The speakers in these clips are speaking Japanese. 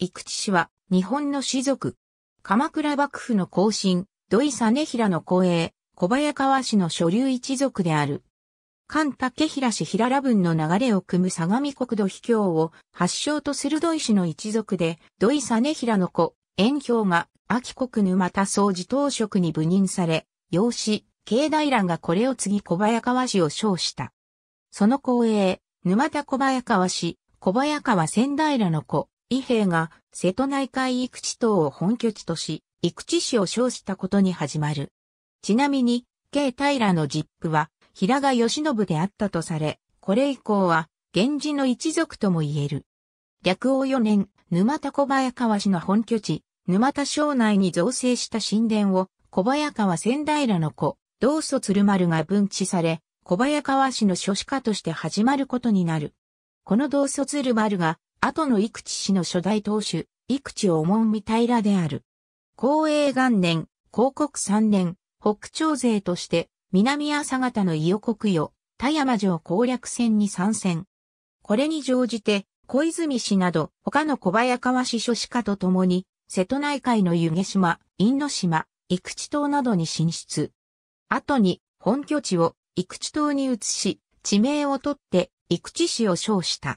生口氏は、日本の士族。鎌倉幕府の後進、土井実平の後衛、小早川氏の所流一族である。菅竹平氏平良分の流れを組む相模国土秘境を発祥とする土井氏の一族で、土井実平の子、遠京が、秋国沼田総寺当職に部任され、養子、境大蘭がこれを継ぎ小早川氏を称した。その後衛、沼田小早川氏、小早川仙平の子、伊兵が瀬戸内海育地島を本拠地とし、育地市を称したことに始まる。ちなみに、慶平の実父は、平賀義信であったとされ、これ以降は、源氏の一族とも言える。略王四年、沼田小早川氏の本拠地、沼田省内に造成した神殿を、小早川仙平の子、道祖鶴丸が分置され、小早川氏の諸子家として始まることになる。この道祖鶴丸が、後の育地氏の初代当主、育地をん見平である。公営元年、広告3年、北朝勢として、南朝方の伊予国与、田山城攻略戦に参戦。これに乗じて、小泉氏など、他の小早川氏諸氏家と共に、瀬戸内海の湯毛島、因島、育地島などに進出。後に、本拠地を育地島に移し、地名を取って、育地市を称した。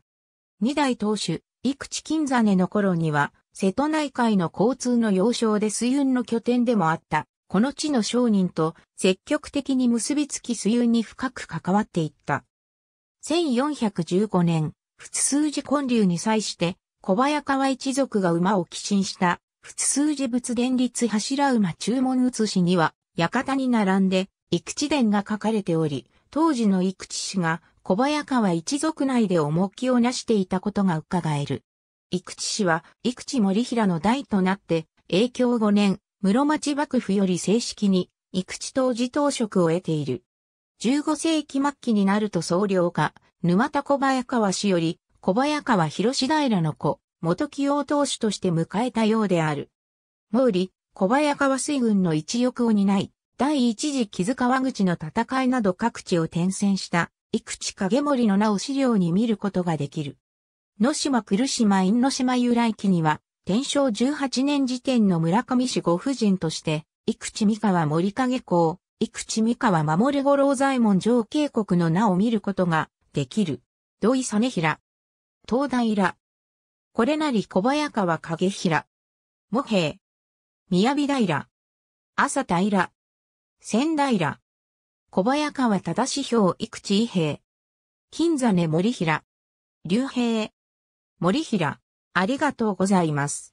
二代当主、生口金根の頃には、瀬戸内海の交通の要衝で水運の拠点でもあった、この地の商人と積極的に結びつき水運に深く関わっていった。1415年、仏数寺建立に際して、小早川一族が馬を寄進した、仏数寺仏伝立柱馬注文写しには、館に並んで、育地伝が書かれており、当時の育地氏が小早川一族内で重きをなしていたことが伺える。井口氏は、井口森平の代となって、影響5年、室町幕府より正式に、井口当時当職を得ている。15世紀末期になると総領が、沼田小早川氏より、小早川広平の子、元清王当主として迎えたようである。毛利、小早川水軍の一翼を担い、第一次木津川口の戦いなど各地を転戦した生口影森の名を資料に見ることができる。野島来島因島由来期には、天正18年時点の村上市ご婦人として、生口三河森影公、生口三河守五郎左衛門上渓国の名を見ることができる。土井実平。東大ら。これなり小早川影平。茂平。宮城平。朝平。仙平。小早川忠表生地伊平。金座根森平。竜平。森平、ありがとうございます。